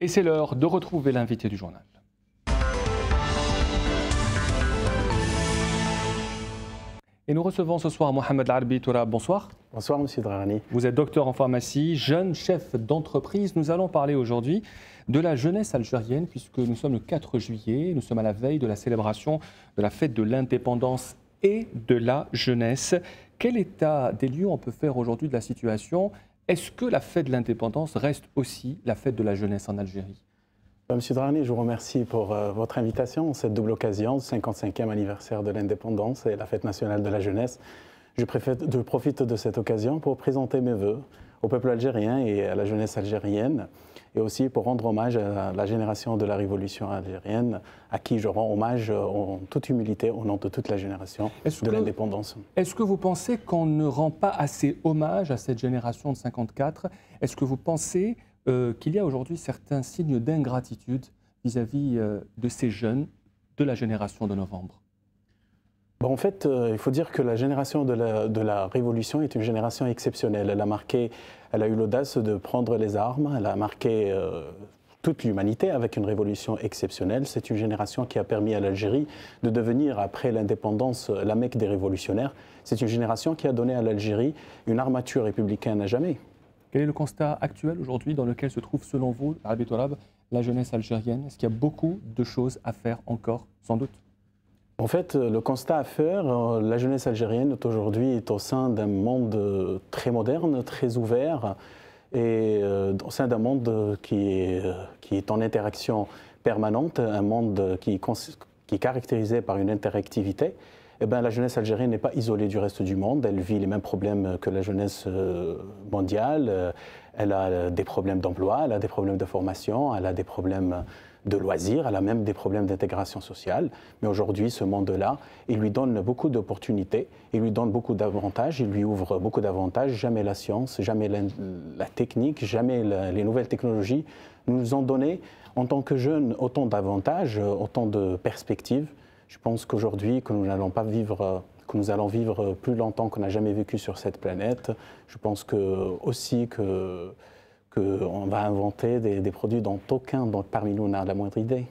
Et c'est l'heure de retrouver l'invité du journal. Et nous recevons ce soir Mohamed Larbi Toura. Bonsoir. Bonsoir, monsieur Drarani. Vous êtes docteur en pharmacie, jeune chef d'entreprise. Nous allons parler aujourd'hui de la jeunesse algérienne, puisque nous sommes le 4 juillet. Nous sommes à la veille de la célébration de la fête de l'indépendance et de la jeunesse. Quel état des lieux on peut faire aujourd'hui de la situation est-ce que la fête de l'indépendance reste aussi la fête de la jeunesse en Algérie Monsieur Drani, je vous remercie pour euh, votre invitation. Cette double occasion, 55e anniversaire de l'indépendance et la fête nationale de la jeunesse, je, je profite de cette occasion pour présenter mes voeux au peuple algérien et à la jeunesse algérienne et aussi pour rendre hommage à la génération de la révolution algérienne, à qui je rends hommage en toute humilité au nom de toute la génération de l'indépendance. Est-ce que vous pensez qu'on ne rend pas assez hommage à cette génération de 54 Est-ce que vous pensez euh, qu'il y a aujourd'hui certains signes d'ingratitude vis-à-vis euh, de ces jeunes de la génération de novembre bah, en fait, euh, il faut dire que la génération de la, Révolution est une génération exceptionnelle. Elle a marqué, elle a eu l'audace de prendre les armes, elle a marqué euh, toute l'humanité avec une révolution exceptionnelle. C'est une génération qui a permis à l'Algérie de devenir, après l'indépendance, euh, la Mecque des révolutionnaires. C'est une génération qui a donné à l'Algérie une armature républicaine à jamais. Quel est le constat actuel aujourd'hui dans lequel se trouve, selon vous, la jeunesse algérienne Est-ce qu'il y a beaucoup de choses à faire encore, sans doute en fait, euh, le constat à faire, euh, la jeunesse algérienne aujourd'hui est au sein d'un monde euh, très moderne, très ouvert, et au sein d'un monde qui est, en interaction permanente, un monde qui, qui est caractérisé par une interactivité. Eh bien, la jeunesse algérienne n'est pas isolée du reste du monde. Elle vit les mêmes problèmes que la jeunesse mondiale. Elle a des problèmes d'emploi, elle a des problèmes de formation, elle a des problèmes de loisirs, elle a même des problèmes d'intégration sociale. Mais aujourd'hui, ce monde-là, il lui donne beaucoup d'opportunités, il lui donne beaucoup d'avantages, il lui ouvre beaucoup d'avantages. Jamais la science, jamais la, technique, jamais les nouvelles technologies nous ont donné, en tant que jeunes, autant d'avantages, autant de perspectives. Je pense qu'aujourd'hui, que nous n'allons pas vivre que nous allons vivre plus longtemps qu'on n'a jamais vécu sur cette planète. Je pense que aussi que on va inventer des, produits dont aucun parmi nous n'a la moindre idée.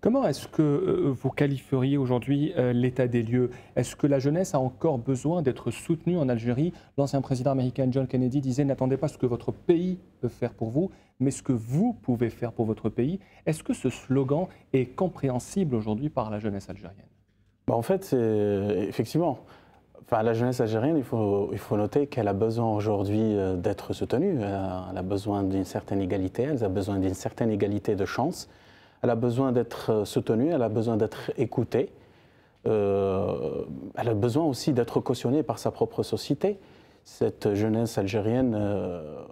Comment est-ce que euh, vous qualifieriez aujourd'hui euh, l'état des lieux Est-ce que la jeunesse a encore besoin d'être soutenue en Algérie L'ancien président américain John Kennedy disait n'attendez pas ce que votre pays peut faire pour vous, mais ce que vous pouvez faire pour votre pays. Est-ce que ce slogan est compréhensible aujourd'hui par la jeunesse algérienne bah, En fait, effectivement, Enfin, la jeunesse algérienne, il faut, il faut noter qu'elle a besoin aujourd'hui euh, d'être soutenue. Elle a besoin d'une certaine égalité, elle a besoin d'une certaine égalité de chance. Elle a besoin d'être euh, soutenue, elle a besoin d'être écoutée. Euh, elle a besoin aussi d'être cautionnée par sa propre société. Cette jeunesse algérienne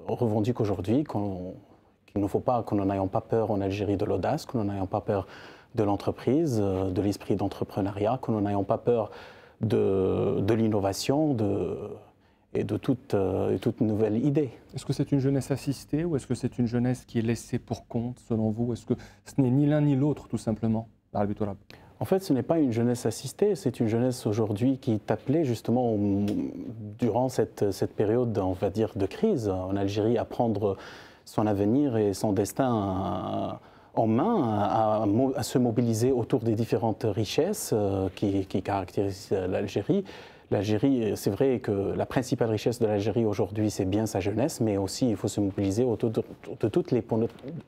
revendique aujourd'hui qu'il ne faut pas qu'on n'ayons pas peur en Algérie de l'audace, qu'on n'ayant pas peur de l'entreprise, de l'esprit d'entrepreneuriat, qu'on n'ayons pas peur de, l'innovation de, et de toute, euh, toute nouvelle idée. Est-ce que c'est une jeunesse assistée ou est-ce que c'est une jeunesse qui est laissée pour compte, selon vous Est-ce que ce n'est ni l'un ni l'autre, tout simplement, en fait, ce n'est pas une jeunesse assistée, c'est une jeunesse aujourd'hui qui est appelée justement durant cette, cette, période, on va dire, de crise en Algérie à prendre son avenir et son destin. Euh, en main à, à, se mobiliser autour des différentes richesses euh, qui, caractérisent euh, l'Algérie. L'Algérie, euh, c'est vrai que la principale richesse de l'Algérie aujourd'hui, c'est bien sa jeunesse, mais aussi il faut se mobiliser autour de, toutes les,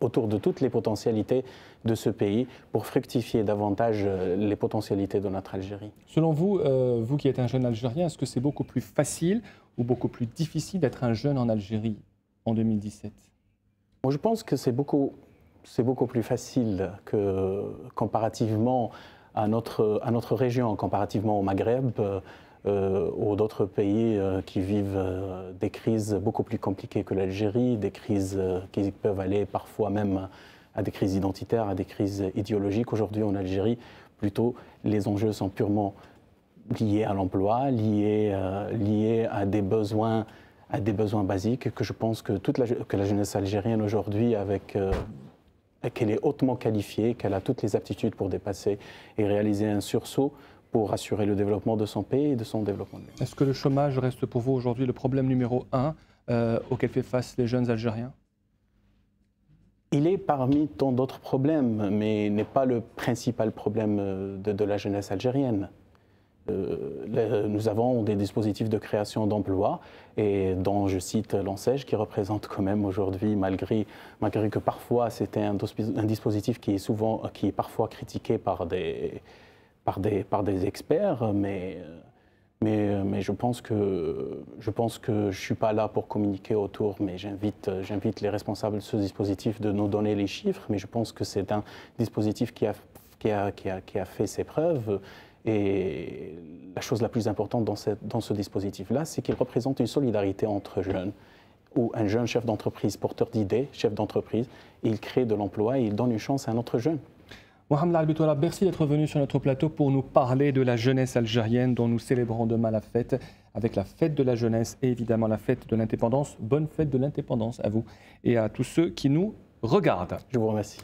autour de toutes les potentialités de ce pays pour fructifier davantage les potentialités de notre Algérie. Selon vous, vous qui êtes un jeune Algérien, est-ce que c'est beaucoup plus facile ou beaucoup plus difficile d'être un jeune en Algérie en 2017 moi, je pense que c'est beaucoup c'est beaucoup plus facile que comparativement à notre, à notre région, comparativement au Maghreb euh, euh ou d'autres pays euh, qui vivent euh, des crises beaucoup plus compliquées que l'Algérie, des crises qui peuvent aller parfois même à des crises identitaires, à des crises idéologiques. Aujourd'hui en Algérie, plutôt, les enjeux sont purement liés à l'emploi, liés, liés à des besoins à des besoins basiques que je pense que toute la, que la jeunesse algérienne aujourd'hui, avec qu'elle est hautement qualifiée, qu'elle a toutes les aptitudes pour dépasser et réaliser un sursaut pour assurer le développement de son pays et de son développement. Est-ce que le chômage reste pour vous aujourd'hui le problème numéro un euh, auquel fait face les jeunes Algériens il est parmi tant d'autres problèmes, mais n'est pas le principal problème euh, de la jeunesse algérienne. Euh, euh, nous avons des dispositifs de création d'emplois, et dont je cite l'ANSEJ, qui représente quand même aujourd'hui, malgré, malgré que parfois c'était un, un, dispositif qui est, souvent, qui est parfois critiqué par des, par des, par des experts, mais, mais, mais je pense que je ne suis pas là pour communiquer autour, mais j'invite, j'invite les responsables de ce dispositif de nous donner les chiffres, mais je pense que c'est un dispositif qui a, qui a, qui a, qui a fait ses preuves et la chose la plus importante dans, ce dispositif-là, c'est qu'il représente une solidarité entre jeunes, où un jeune chef d'entreprise, porteur d'idées, chef d'entreprise, il crée de l'emploi et il donne une chance à un autre jeune. Mohamed Albitola, merci d'être venu sur notre plateau pour nous parler de la jeunesse algérienne dont nous célébrons demain la fête, avec la fête de la jeunesse et évidemment la fête de l'indépendance. Bonne fête de l'indépendance à vous et à tous ceux qui nous regardent. Je vous remercie.